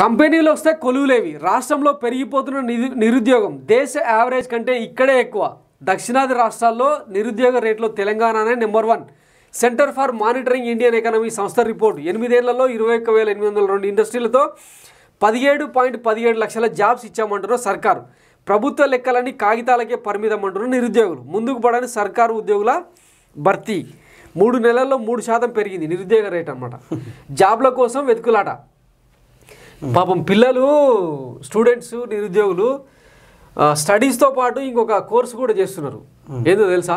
కంపెనీలు వస్తే కొలువులేవి రాష్ట్రంలో పెరిగిపోతున్న నిరుద్యోగం దేశ యావరేజ్ కంటే ఇక్కడే ఎక్కువ దక్షిణాది రాష్ట్రాల్లో నిరుద్యోగ రేట్లో తెలంగాణనే number one centre for monitoring Indian economy సంస్థ రిపోర్ట్ ఎనిమిదేళ్లలో ఇరవై ఒక్క వేల ఎనిమిది వందల రెండు ఇండస్ట్రీలతో పదిహేడు పాయింట్ పదిహేడు లక్షల జాబ్స్ ఇచ్చామంటున్న సర్కారు ప్రభుత్వ లెక్కలన్నీ కాగితాలకే పరిమితం అంటున్న నిరుద్యోగులు ముందుకు పడని సర్కారు ఉద్యోగుల భర్తీ మూడు నెలల్లో మూడు శాతం పెరిగింది నిరుద్యోగ రేట్ అనమాట జాబ్ల కోసం వెతుకులాట పాపం పిల్లలు స్టూడెంట్స్ నిరుద్యోగులు స్టడీస్తో పాటు ఇంకొక కోర్సు కూడా చేస్తున్నారు ఏదో తెలుసా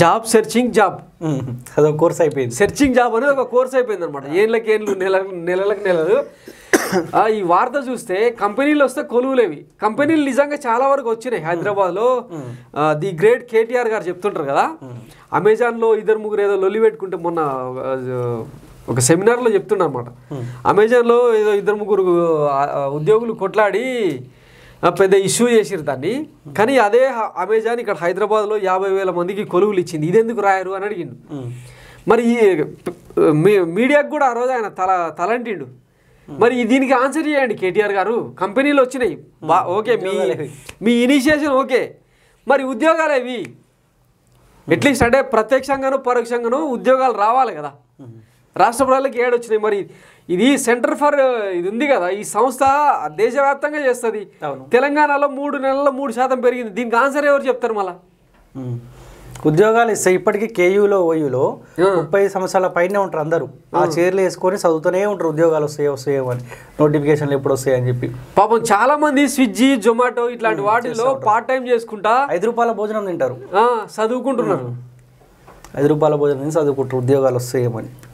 జాబ్ సెర్చింగ్ జాబ్ అదొక కోర్స్ అయిపోయింది సెర్చింగ్ జాబ్ అనేది ఒక కోర్స్ అయిపోయింది అనమాట ఏళ్ళకి ఏళ్ళు నెల నెలలకు నెలలు ఈ వార్త చూస్తే కంపెనీలు వస్తే కొలువులేవి కంపెనీలు నిజంగా చాలా వరకు వచ్చినాయి హైదరాబాద్లో ది గ్రేట్ కేటీఆర్ గారు చెప్తుంటారు కదా అమెజాన్లో ఇద్దరు ముగ్గురు ఏదో లొల్లి పెట్టుకుంటే మొన్న ఒక సెమినార్లో చెప్తుండ అనమాట అమెజాన్లో ఏదో ఇద్దరు ముగ్గురు ఉద్యోగులు కొట్లాడి పెద్ద ఇష్యూ చేసిరు దాన్ని కానీ అదే అమెజాన్ ఇక్కడ హైదరాబాద్లో యాభై వేల మందికి కొలువులు ఇచ్చింది ఇదెందుకు రాయరు అని అడిగిండు మరి మీడియాకు కూడా ఆ రోజు ఆయన తల తలంటిండు మరి దీనికి ఆన్సర్ చేయండి కేటీఆర్ గారు కంపెనీలు వచ్చినాయి ఓకే మీ మీ ఇనిషియేషన్ ఓకే మరి ఉద్యోగాలు అవి అట్లీస్ట్ అంటే ప్రత్యక్షంగానూ పరోక్షంగానూ ఉద్యోగాలు రావాలి కదా రాష్ట్ర ఏడు ఏడొచ్చినాయి మరి ఇది సెంటర్ ఫర్ ఇది ఉంది కదా ఈ సంస్థ దేశవ్యాప్తంగా చేస్తుంది తెలంగాణలో మూడు నెలల మూడు శాతం పెరిగింది దీనికి ఆన్సర్ ఎవరు చెప్తారు మళ్ళా ఉద్యోగాలు ఇస్తాయి ఇప్పటికీ కేయూలో ఓయూలో ముప్పై సంవత్సరాల పైనే ఉంటారు అందరూ ఆ చీరలు వేసుకొని చదువుతూనే ఉంటారు ఉద్యోగాలు వస్తాయి వస్తాయో అని నోటిఫికేషన్లు ఎప్పుడు వస్తాయని చెప్పి పాపం చాలా మంది స్విగ్గీ జొమాటో ఇట్లాంటి వాటిలో పార్ట్ టైం చేసుకుంటా ఐదు రూపాయల భోజనం తింటారు చదువుకుంటున్నారు ఐదు రూపాయల భోజనం చదువుకుంటారు ఉద్యోగాలు వస్తాయేమని